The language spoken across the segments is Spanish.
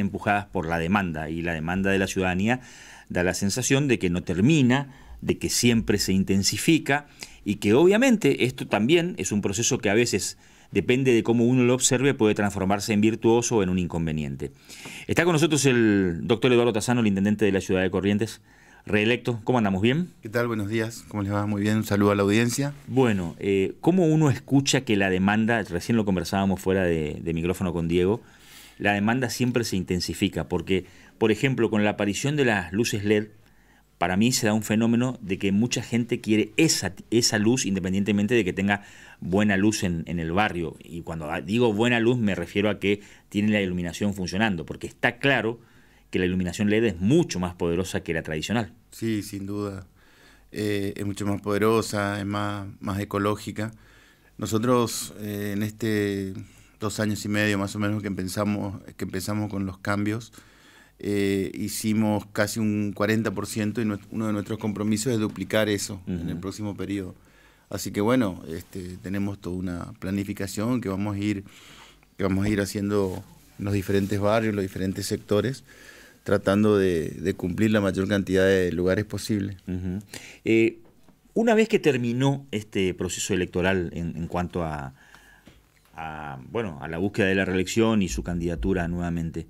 empujadas por la demanda y la demanda de la ciudadanía da la sensación de que no termina, de que siempre se intensifica y que obviamente esto también es un proceso que a veces depende de cómo uno lo observe, puede transformarse en virtuoso o en un inconveniente. Está con nosotros el doctor Eduardo Tazano, el intendente de la ciudad de Corrientes, reelecto. ¿Cómo andamos? ¿Bien? ¿Qué tal? Buenos días. ¿Cómo les va? Muy bien. Un saludo a la audiencia. Bueno, eh, ¿cómo uno escucha que la demanda, recién lo conversábamos fuera de micrófono con Diego, la demanda siempre se intensifica, porque, por ejemplo, con la aparición de las luces LED, para mí se da un fenómeno de que mucha gente quiere esa, esa luz independientemente de que tenga buena luz en, el barrio. Y cuando digo buena luz me refiero a que tiene la iluminación funcionando, porque está claro que la iluminación LED es mucho más poderosa que la tradicional. Sí, sin duda. Eh, es mucho más poderosa, es más, más ecológica. Nosotros eh, en este dos años y medio más o menos que empezamos, que empezamos con los cambios, eh, hicimos casi un 40% y uno de nuestros compromisos es duplicar eso en el próximo periodo. Así que bueno, este, tenemos toda una planificación que vamos a ir, que vamos a ir haciendo los diferentes barrios, los diferentes sectores tratando de, cumplir la mayor cantidad de lugares posible. Eh, una vez que terminó este proceso electoral en cuanto a, a, bueno, a la búsqueda de la reelección y su candidatura nuevamente.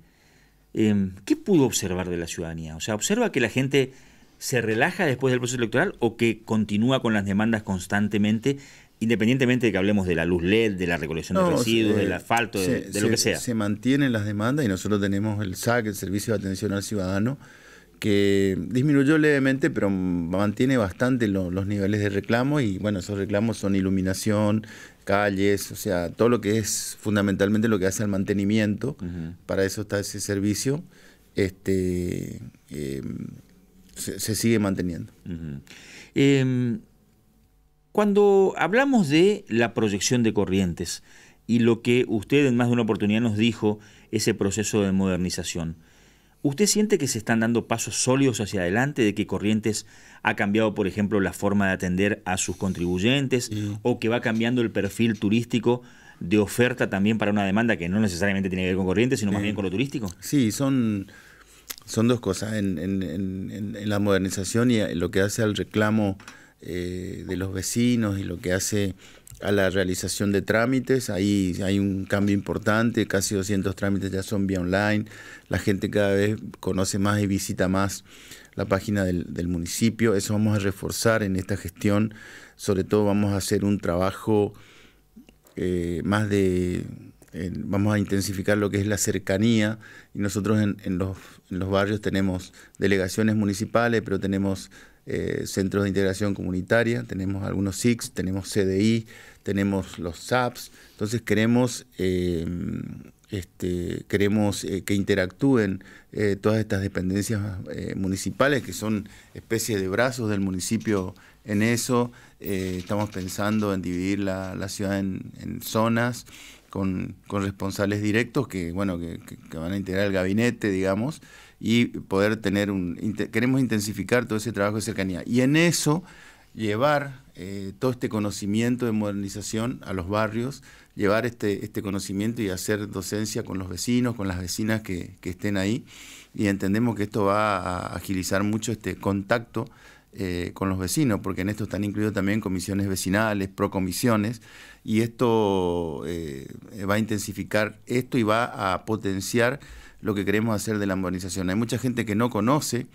Em, ¿Qué pudo observar de la ciudadanía? O sea, ¿observa que la gente se relaja después del proceso electoral o que continúa con las demandas constantemente, independientemente de que hablemos de la luz LED, de la recolección de residuos, del eh, asfalto, de, lo que sea? Se mantienen las demandas y nosotros tenemos el SAC, el Servicio de Atención al Ciudadano, que disminuyó levemente, pero mantiene bastante los niveles de reclamo y bueno, esos reclamos son iluminación, calles, o sea, todo lo que es fundamentalmente lo que hace al mantenimiento, para eso está ese servicio, este, em, se, sigue manteniendo. Em, cuando hablamos de la proyección de corrientes y lo que usted en más de una oportunidad nos dijo, ese proceso de modernización, ¿Usted siente que se están dando pasos sólidos hacia adelante, de que Corrientes ha cambiado, por ejemplo, la forma de atender a sus contribuyentes o que va cambiando el perfil turístico de oferta también para una demanda que no necesariamente tiene que ver con Corrientes, sino más bien con lo turístico? Sí, son, son dos cosas, en, la modernización y lo que hace al reclamo eh, de los vecinos y lo que hace a la realización de trámites. Ahí hay un cambio importante, casi 200 trámites ya son vía online. La gente cada vez conoce más y visita más la página del, municipio. Eso vamos a reforzar en esta gestión. Sobre todo vamos a hacer un trabajo eh, más de... vamos a intensificar lo que es la cercanía y nosotros en, los, en los barrios tenemos delegaciones municipales, pero tenemos eh, centros de integración comunitaria, tenemos algunos SICs, tenemos CDI, tenemos los SAPs, entonces queremos... Eh, este, queremos eh, que interactúen todas estas dependencias municipales, que son especie de brazos del municipio en eso. estamos pensando en dividir la, ciudad en, zonas con, responsables directos que, bueno, que, van a integrar el gabinete, digamos y poder tener un... Queremos intensificar todo ese trabajo de cercanía. Y en eso llevar eh, todo este conocimiento de modernización a los barrios, llevar este, este conocimiento y hacer docencia con los vecinos, con las vecinas que, estén ahí. Y entendemos que esto va a agilizar mucho este contacto eh, con los vecinos, porque en esto están incluidos también comisiones vecinales, procomisiones, y esto eh, va a intensificar esto y va a potenciar lo que queremos hacer de la modernización Hay mucha gente que no conoce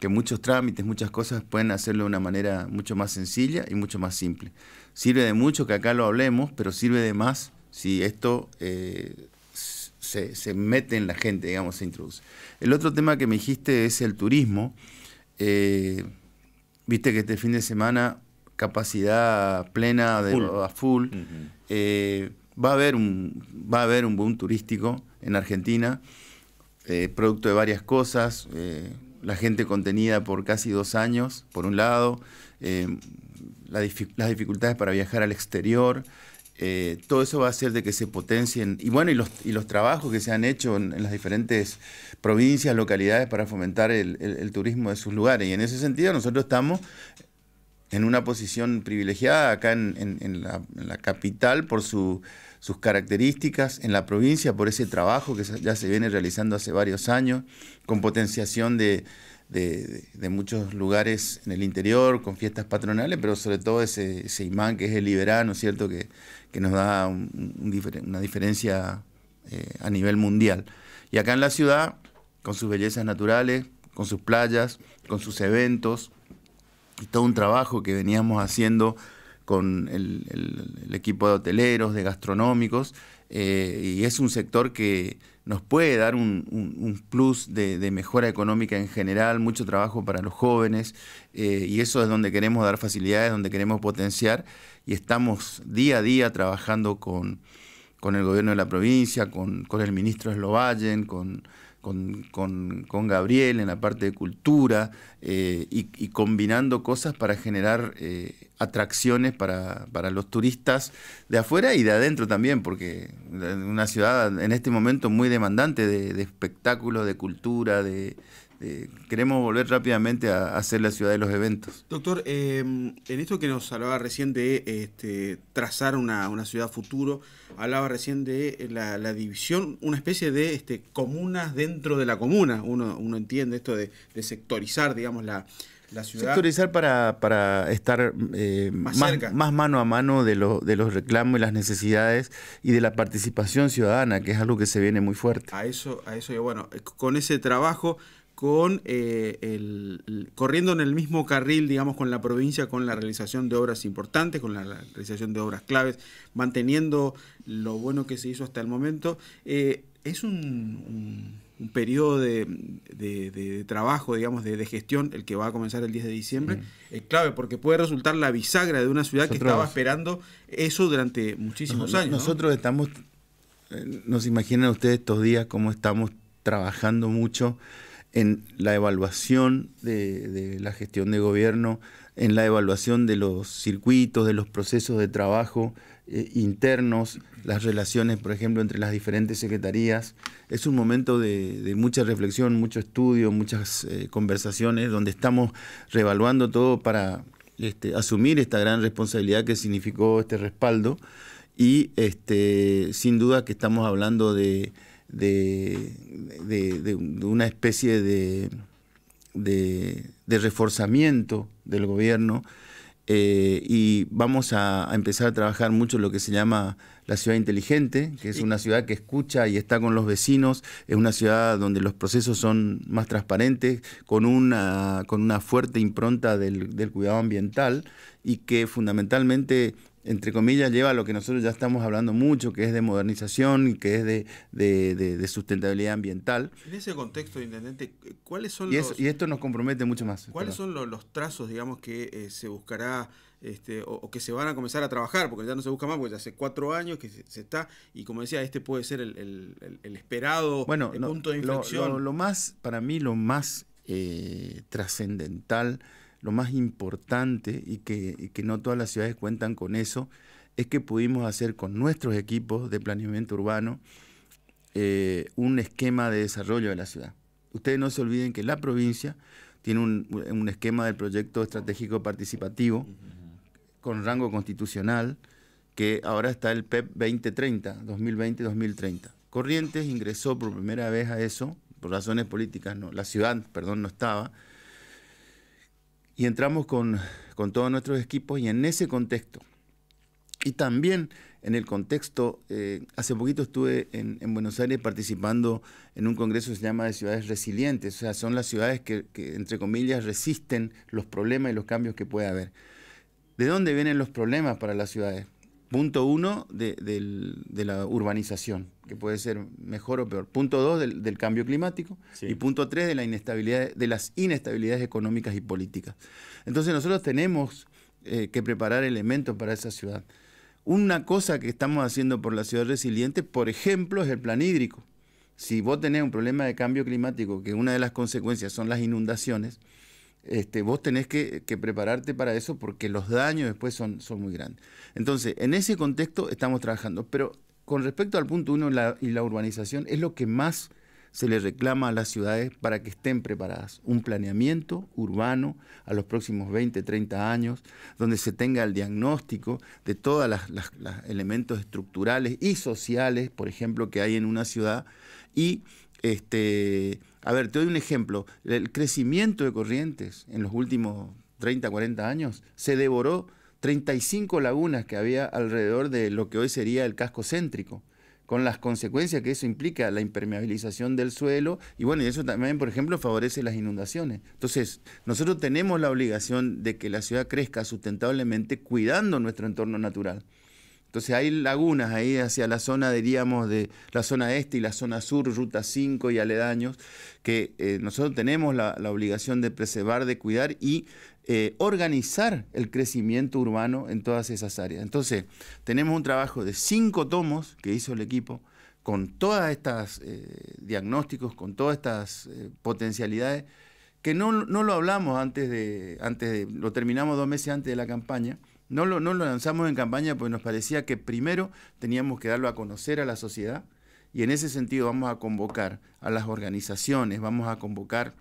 que muchos trámites, muchas cosas pueden hacerlo de una manera mucho más sencilla y mucho más simple. Sirve de mucho que acá lo hablemos, pero sirve de más si esto eh, se, mete en la gente, digamos, se introduce. El otro tema que me dijiste es el turismo. Eh, viste que este fin de semana capacidad plena de a full. Eh, va a haber un va a haber un boom turístico en Argentina. Eh, producto de varias cosas, eh, la gente contenida por casi dos años, por un lado, eh, las dificultades para viajar al exterior, todo eso va a hacer de que se potencien, y bueno, y los, y los trabajos que se han hecho en, las diferentes provincias, localidades para fomentar el, turismo de sus lugares. Y en ese sentido nosotros estamos en una posición privilegiada acá en, la, capital por su sus características en la provincia por ese trabajo que ya se viene realizando hace varios años, con potenciación de, muchos lugares en el interior, con fiestas patronales, pero sobre todo ese, imán que es el liberano, es cierto?, que, nos da una diferencia eh, a nivel mundial. Y acá en la ciudad, con sus bellezas naturales, con sus playas, con sus eventos, y todo un trabajo que veníamos haciendo con el, equipo de hoteleros, de gastronómicos, eh, y es un sector que nos puede dar un, plus de, mejora económica en general, mucho trabajo para los jóvenes, eh, y eso es donde queremos dar facilidades, donde queremos potenciar, y estamos día a día trabajando con, el gobierno de la provincia, con, el ministro Slovallen, con con, con, con Gabriel en la parte de cultura eh, y, combinando cosas para generar eh, atracciones para, para los turistas de afuera y de adentro también, porque una ciudad en este momento muy demandante de, de espectáculos, de cultura, de, este, queremos volver rápidamente a, ser la ciudad de los eventos. Doctor, em, en esto que nos hablaba recién de este, trazar una, una, ciudad futuro, hablaba recién de eh, la, división, una especie de este, comunas dentro de la comuna. Uno, entiende esto de, sectorizar, digamos, la, la ciudad. Sectorizar para, para estar eh, más, mano a mano de, lo, de los reclamos y las necesidades y de la participación ciudadana, que es algo que se viene muy fuerte. A eso, a eso, bueno, eh, con ese trabajo eh, el, corriendo en el mismo carril, digamos, con la provincia, con la realización de obras importantes, con la realización de obras claves, manteniendo lo bueno que se hizo hasta el momento. Eh, es un, periodo de, trabajo, digamos, de, gestión, el que va a comenzar el 10 de diciembre, mm. es clave porque puede resultar la bisagra de una ciudad que estaba esperando eso durante muchísimos años. Nosotros estamos, eh, nos imaginan ustedes estos días cómo estamos trabajando mucho en la evaluación de, la gestión de gobierno, en la evaluación de los circuitos, de los procesos de trabajo eh, internos, las relaciones, por ejemplo, entre las diferentes secretarías. Es un momento de, mucha reflexión, mucho estudio, muchas eh, conversaciones, donde estamos reevaluando todo para este, asumir esta gran responsabilidad que significó este respaldo y este, sin duda que estamos hablando de de, una especie de, de, reforzamiento del gobierno eh, y vamos a, empezar a trabajar mucho lo que se llama la ciudad inteligente, que es una ciudad que escucha y está con los vecinos, es una ciudad donde los procesos son más transparentes, con una, con una fuerte impronta del cuidado ambiental y que fundamentalmente entre comillas, lleva a lo que nosotros ya estamos hablando mucho, que es de modernización, y que es de, sustentabilidad ambiental. En ese contexto, Intendente, ¿cuáles son los... esto nos compromete mucho más. ¿Cuáles son los, trazos, digamos, que eh, se buscará este, o, que se van a comenzar a trabajar? Porque ya no se busca más, porque ya hace cuatro años que se, está, y como decía, este puede ser el, esperado punto de inflexión. Lo, más, para mí, lo más eh, trascendental lo más importante y que, no todas las ciudades cuentan con eso, es que pudimos hacer con nuestros equipos de planeamiento urbano eh, un esquema de desarrollo de la ciudad. Ustedes no se olviden que la provincia tiene un, esquema del proyecto estratégico participativo con rango constitucional, que ahora está el PEP 2030, 2020-2030. Corrientes ingresó por primera vez a eso, por razones políticas, no, la ciudad, perdón, no estaba, y entramos con, todos nuestros equipos y en ese contexto, y también en el contexto, eh, hace poquito estuve en, Buenos Aires participando en un congreso que se llama de ciudades resilientes, o sea, son las ciudades que, entre comillas, resisten los problemas y los cambios que puede haber. ¿De dónde vienen los problemas para las ciudades? Punto uno, de, la urbanización, que puede ser mejor o peor. Punto dos, del, cambio climático. Y punto tres, de, la inestabilidad, de las inestabilidades económicas y políticas. Entonces nosotros tenemos eh, que preparar elementos para esa ciudad. Una cosa que estamos haciendo por la ciudad resiliente, por ejemplo, es el plan hídrico. Si vos tenés un problema de cambio climático, que una de las consecuencias son las inundaciones, este, vos tenés que, prepararte para eso porque los daños después son, muy grandes. Entonces, en ese contexto estamos trabajando. Pero con respecto al punto uno y la urbanización, es lo que más se le reclama a las ciudades para que estén preparadas. Un planeamiento urbano a los próximos 20, 30 años, donde se tenga el diagnóstico de todos los elementos estructurales y sociales, por ejemplo, que hay en una ciudad, y este, a ver, te doy un ejemplo. El crecimiento de Corrientes en los últimos 30, 40 años se devoró 35 lagunas que había alrededor de lo que hoy sería el casco céntrico con las consecuencias que eso implica, la impermeabilización del suelo, y bueno, y eso también, por ejemplo, favorece las inundaciones. Entonces, nosotros tenemos la obligación de que la ciudad crezca sustentablemente cuidando nuestro entorno natural. Entonces hay lagunas ahí hacia la zona, diríamos, de la zona este y la zona sur, Ruta 5 y aledaños, que eh, nosotros tenemos la, obligación de preservar, de cuidar y eh, organizar el crecimiento urbano en todas esas áreas. Entonces, tenemos un trabajo de cinco tomos que hizo el equipo con todas estas eh, diagnósticos, con todas estas potencialidades, que no, lo hablamos antes de, antes de, lo terminamos dos meses antes de la campaña, no lo, lanzamos en campaña porque nos parecía que primero teníamos que darlo a conocer a la sociedad y en ese sentido vamos a convocar a las organizaciones, vamos a convocar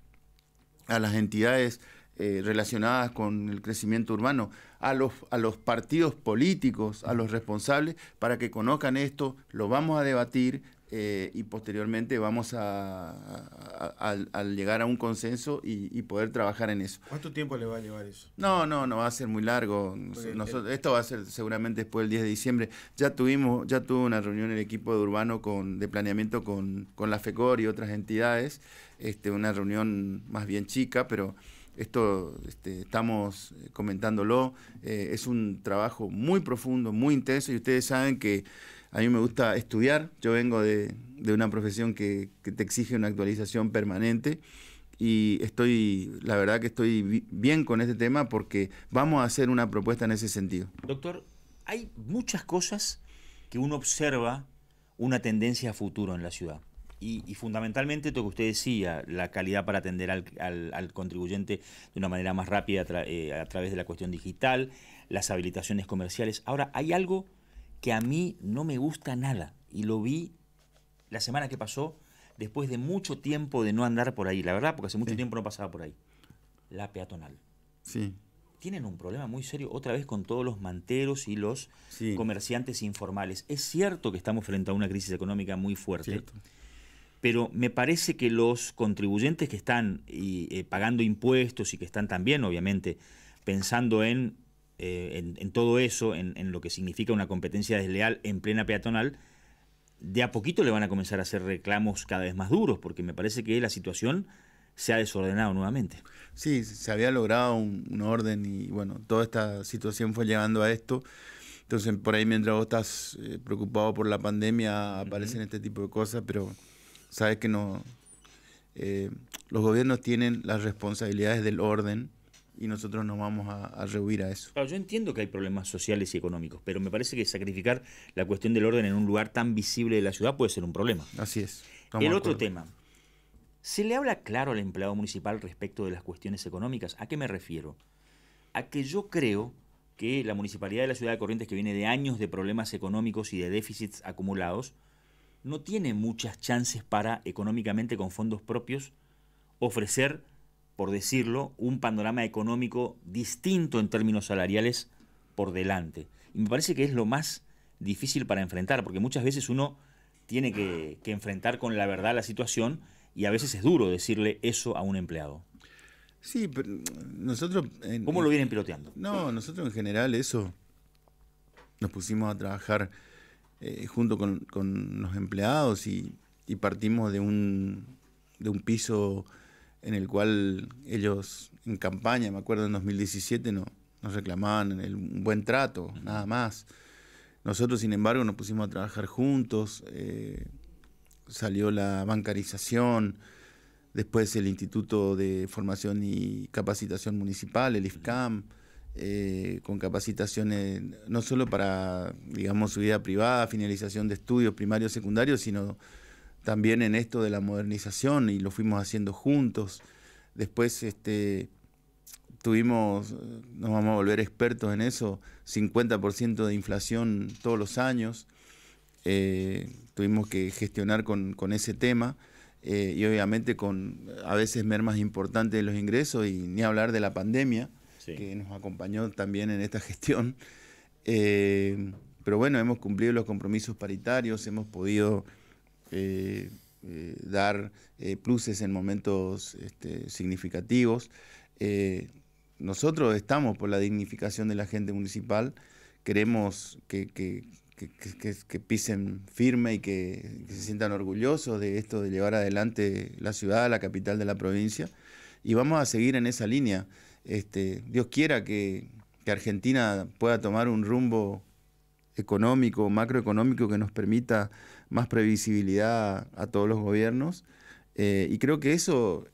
a las entidades eh, relacionadas con el crecimiento urbano, a los, a los partidos políticos, a los responsables, para que conozcan esto, lo vamos a debatir, eh, y posteriormente vamos a, al llegar a un consenso y, poder trabajar en eso. ¿Cuánto tiempo le va a llevar eso? No, no, no va a ser muy largo. esto va a ser seguramente después del 10 de diciembre. Ya tuvimos, ya tuvo una reunión el equipo de urbano con, de planeamiento con, con la FECOR y otras entidades, este, una reunión más bien chica, pero esto este, estamos eh, comentándolo. Eh, es un trabajo muy profundo, muy intenso, y ustedes saben que a mí me gusta estudiar, yo vengo de, una profesión que, te exige una actualización permanente y estoy, la verdad que estoy bien con este tema porque vamos a hacer una propuesta en ese sentido. Doctor, hay muchas cosas que uno observa una tendencia a futuro en la ciudad. Y, fundamentalmente lo que usted decía, la calidad para atender al, contribuyente de una manera más rápida eh, a, través de la cuestión digital, las habilitaciones comerciales. Ahora, hay algo que a mí no me gusta nada. Y lo vi la semana que pasó, después de mucho tiempo de no andar por ahí, la verdad, porque hace mucho tiempo no pasaba por ahí. La peatonal. Sí. Tienen un problema muy serio otra vez con todos los manteros y los comerciantes informales. Es cierto que estamos frente a una crisis económica muy fuerte. Pero me parece que los contribuyentes que están eh, pagando impuestos y que están también, obviamente, pensando en eh, en, todo eso, en, lo que significa una competencia desleal en plena peatonal, de a poquito le van a comenzar a hacer reclamos cada vez más duros, porque me parece que la situación se ha desordenado nuevamente. Sí, se había logrado un, orden y bueno, toda esta situación fue llevando a esto. Entonces, por ahí mientras vos estás eh, preocupado por la pandemia, aparecen este tipo de cosas, pero sabes que no... Eh, los gobiernos tienen las responsabilidades del orden, y nosotros nos vamos a, rehuir a eso. Claro, yo entiendo que hay problemas sociales y económicos, pero me parece que sacrificar la cuestión del orden en un lugar tan visible de la ciudad puede ser un problema. Así es. El otro tema. ¿Se le habla claro al empleado municipal respecto de las cuestiones económicas? ¿A qué me refiero? A que yo creo que la municipalidad de la ciudad de Corrientes, que viene de años de problemas económicos y de déficits acumulados, no tiene muchas chances para, económicamente, con fondos propios, ofrecer por decirlo, un panorama económico distinto en términos salariales por delante. Y me parece que es lo más difícil para enfrentar, porque muchas veces uno tiene que, enfrentar con la verdad la situación y a veces es duro decirle eso a un empleado. Sí, pero mm, nosotros... ¿Cómo lo vienen piloteando? No, nosotros en general eso nos pusimos a trabajar eh, junto con, los empleados y, partimos de de un piso en el cual ellos en campaña, me acuerdo en 2017, no, nos reclamaban un buen trato, nada más. Nosotros, sin embargo, nos pusimos a trabajar juntos, eh, salió la bancarización, después el Instituto de Formación y Capacitación Municipal, el IFCAM, eh, con capacitaciones no solo para, digamos, su vida privada, finalización de estudios primarios, secundarios, sino también en esto de la modernización y lo fuimos haciendo juntos. Después este, tuvimos, nos vamos a volver expertos en eso, 50% de inflación todos los años. Eh, tuvimos que gestionar con, ese tema eh, y obviamente con a veces mermas importantes de los ingresos y ni hablar de la pandemia que nos acompañó también en esta gestión. Eh, pero bueno, hemos cumplido los compromisos paritarios, hemos podido eh, eh, dar eh, pluses en momentos este, significativos. nosotros estamos por la dignificación de la gente municipal, queremos que, pisen firme y que, se sientan orgullosos de esto, de llevar adelante la ciudad, la capital de la provincia, y vamos a seguir en esa línea. Este, Dios quiera que Argentina pueda tomar un rumbo económico, macroeconómico que nos permita más previsibilidad a todos los gobiernos. Eh, y creo que eso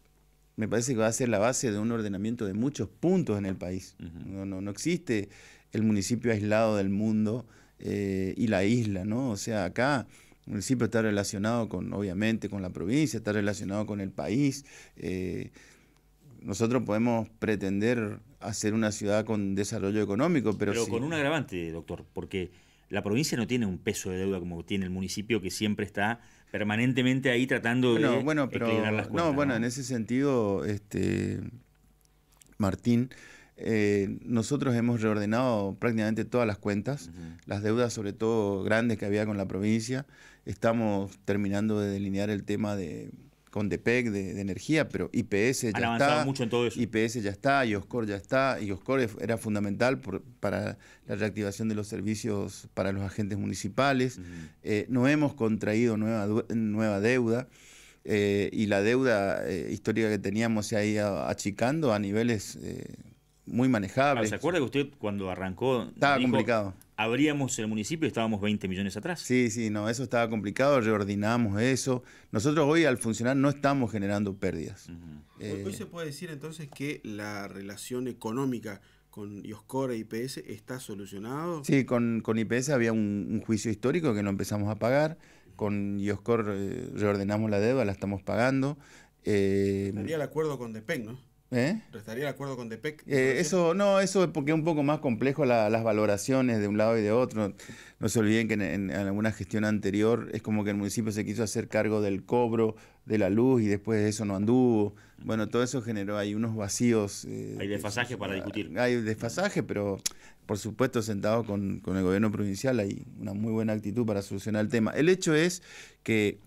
me parece que va a ser la base de un ordenamiento de muchos puntos en el país. no, existe el municipio aislado del mundo eh, y la isla, ¿no? O sea, acá el municipio está relacionado con, obviamente, con la provincia, está relacionado con el país. Eh, nosotros podemos pretender hacer una ciudad con desarrollo económico, pero... Pero con un agravante, doctor, porque la provincia no tiene un peso de deuda como tiene el municipio que siempre está permanentemente ahí tratando bueno, de bueno, pero, las cuentas, no, bueno, en ese sentido, este Martín, eh, nosotros hemos reordenado prácticamente todas las cuentas, las deudas sobre todo grandes que había con la provincia. Estamos terminando de delinear el tema de con DPEC de, energía, pero IPS ya está. IPS ya está, IOSCOR ya está. IOSCOR era fundamental para la reactivación de los servicios para los agentes municipales. Eh, no hemos contraído nueva, nueva deuda. Eh, y la deuda eh, histórica que teníamos se ha ido achicando a niveles muy manejables. Ah, ¿Se acuerda que usted cuando arrancó... Estaba complicado abríamos el municipio y estábamos 20 millones atrás. Sí, sí, no, eso estaba complicado, reordinamos eso. Nosotros hoy al funcionar no estamos generando pérdidas. Uh se puede decir entonces que la relación económica con IOSCOR e IPS está solucionado. Sí, con, con IPS había un, juicio histórico que no empezamos a pagar. Con Ioscor eh, reordenamos la deuda, la estamos pagando. Eh, el acuerdo con DEPEN, ¿no? ¿Eh? ¿Restaría de acuerdo con DEPEC? Eh, eso, no, eso es porque es un poco más complejo las valoraciones de un lado y de otro. No, se olviden que en, alguna gestión anterior es como que el municipio se quiso hacer cargo del cobro de la luz y después de eso no anduvo. Bueno, todo eso generó ahí unos vacíos. Eh, hay desfasaje para discutir. Hay desfasaje, pero por supuesto sentado con, con el gobierno provincial hay una muy buena actitud para solucionar el tema. El hecho es que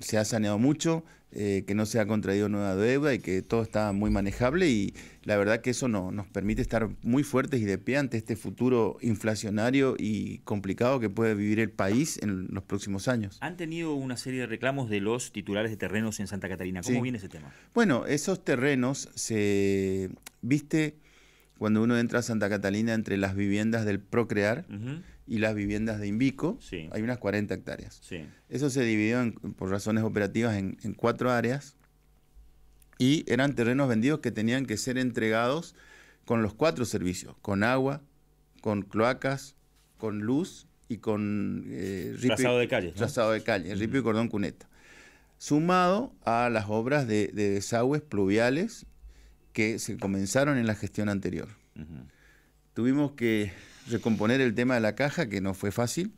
se ha saneado mucho, eh, que no se ha contraído nueva deuda y que todo está muy manejable y la verdad que eso no, nos permite estar muy fuertes y de pie ante este futuro inflacionario y complicado que puede vivir el país en los próximos años. Han tenido una serie de reclamos de los titulares de terrenos en Santa Catalina, ¿Cómo viene ese tema? Bueno, esos terrenos se viste cuando uno entra a Santa Catalina entre las viviendas del Procrear y las viviendas de Invico. Hay unas 40 hectáreas. Eso se dividió por razones operativas en, cuatro áreas y eran terrenos vendidos que tenían que ser entregados con los cuatro servicios, con agua, con cloacas, con luz y con... Eh, trazado de calle. Trazado de calle, el ripio y cordón cuneta. Sumado a las obras de, desagües pluviales que se comenzaron en la gestión anterior. Tuvimos que recomponer el tema de la caja, que no fue fácil,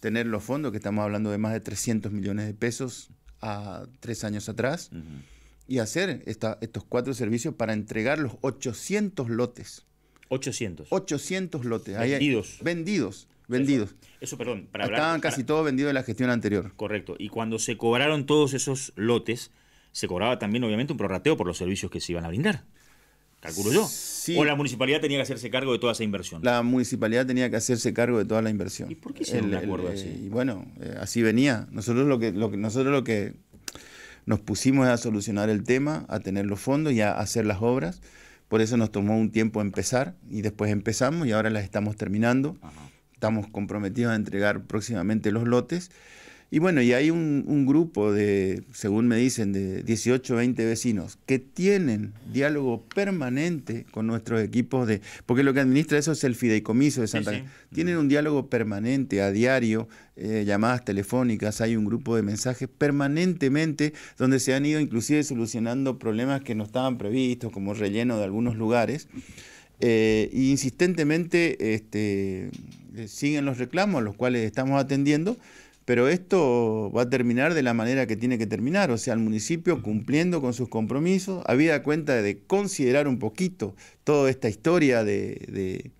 tener los fondos, que estamos hablando de más de 300 millones de pesos a tres años atrás, y hacer estos cuatro servicios para entregar los 800 lotes. 800. 800 lotes. Vendidos. vendidos. Vendidos. Eso, perdón. Para ah, Estaban casi todos vendidos en la gestión anterior. Correcto. Y cuando se cobraron todos esos lotes, se cobraba también, obviamente, un prorrateo por los servicios que se iban a brindar. ¿O la municipalidad tenía que hacerse cargo de toda esa inversión? La municipalidad tenía que hacerse cargo de toda la inversión. ¿Y por qué se acuerdo así? Y bueno, eh, así venía. Nosotros lo que, lo que, nosotros lo que nos pusimos a solucionar el tema, a tener los fondos y a hacer las obras. Por eso nos tomó un tiempo empezar y después empezamos y ahora las estamos terminando. Estamos comprometidos a entregar próximamente los lotes. Y bueno, y hay un, grupo de, según me dicen, de 18, 20 vecinos que tienen diálogo permanente con nuestros equipos de... Porque lo que administra eso es el fideicomiso de Santa Cruz. Tienen un diálogo permanente, a diario, eh, llamadas telefónicas, hay un grupo de mensajes permanentemente donde se han ido inclusive solucionando problemas que no estaban previstos, como relleno de algunos lugares. Eh, insistentemente este, eh, siguen los reclamos, los cuales estamos atendiendo pero esto va a terminar de la manera que tiene que terminar, o sea, el municipio cumpliendo con sus compromisos, había cuenta de considerar un poquito toda esta historia de,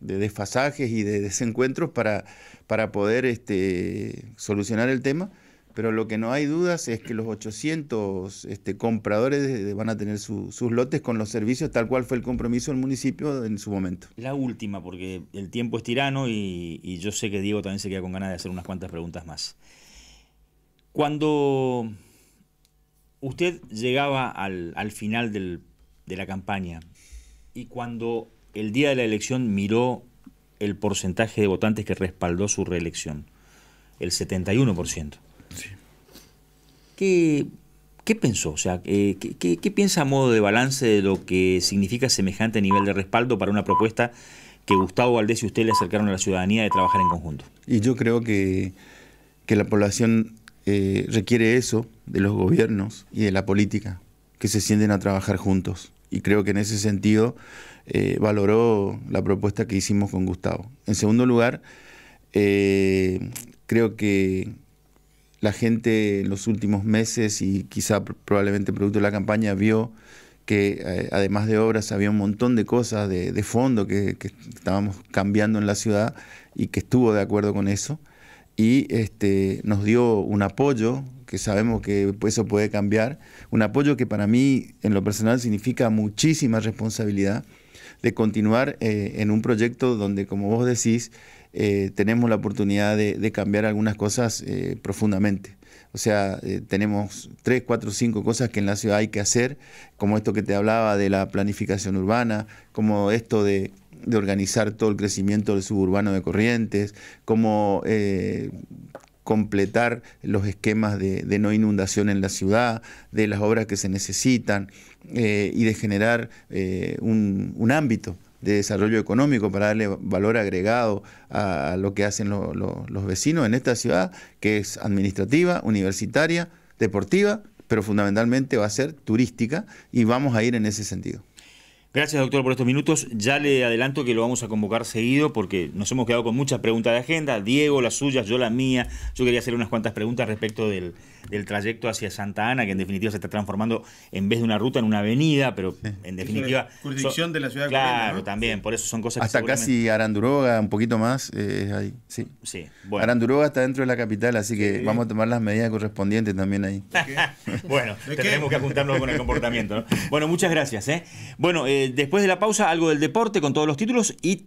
desfasajes y de desencuentros para, para poder este, solucionar el tema pero lo que no hay dudas es que los 800 este, compradores van a tener sus lotes con los servicios tal cual fue el compromiso del municipio en su momento. La última, porque el tiempo es tirano y, yo sé que Diego también se queda con ganas de hacer unas cuantas preguntas más. Cuando usted llegaba al, final de la campaña y cuando el día de la elección miró el porcentaje de votantes que respaldó su reelección, el 71%. ¿Qué, pensó? O sea, eh, ¿qué, piensa a modo de balance de lo que significa semejante nivel de respaldo para una propuesta que Gustavo Valdés y usted le acercaron a la ciudadanía de trabajar en conjunto? Y yo creo que, la población eh, requiere eso de los gobiernos y de la política, que se sienten a trabajar juntos. Y creo que en ese sentido eh, valoró la propuesta que hicimos con Gustavo. En segundo lugar, creo que la gente en los últimos meses y quizá probablemente producto de la campaña vio que eh, además de obras había un montón de cosas de, fondo que, estábamos cambiando en la ciudad y que estuvo de acuerdo con eso y este, nos dio un apoyo que sabemos que eso puede cambiar, un apoyo que para mí en lo personal significa muchísima responsabilidad de continuar eh, en un proyecto donde, como vos decís, eh, tenemos la oportunidad de, cambiar algunas cosas eh, profundamente. O sea, eh, tenemos tres, cuatro, cinco cosas que en la ciudad hay que hacer, como esto que te hablaba de la planificación urbana, como esto de, organizar todo el crecimiento del suburbano de Corrientes, como completar los esquemas de, no inundación en la ciudad, de las obras que se necesitan y de generar un ámbito de desarrollo económico, para darle valor agregado a, lo que hacen los vecinos en esta ciudad, que es administrativa, universitaria, deportiva, pero fundamentalmente va a ser turística y vamos a ir en ese sentido. Gracias, doctor, por estos minutos. Ya le adelanto que lo vamos a convocar seguido porque nos hemos quedado con muchas preguntas de agenda. Diego, las suyas, yo la mía. Yo quería hacer unas cuantas preguntas respecto del, trayecto hacia Santa Ana, que en definitiva se está transformando en vez de una ruta en una avenida, pero en definitiva. jurisdicción de la ciudad Claro, también, por eso son cosas Hasta casi Aranduroga, un poquito más, eh, ahí. Sí. sí Aranduroga está dentro de la capital, así que vamos a tomar las medidas correspondientes también ahí. bueno, tenemos que apuntarnos con el comportamiento. Bueno, muchas gracias. ¿eh? Bueno, eh, después de la pausa, algo del deporte con todos los títulos y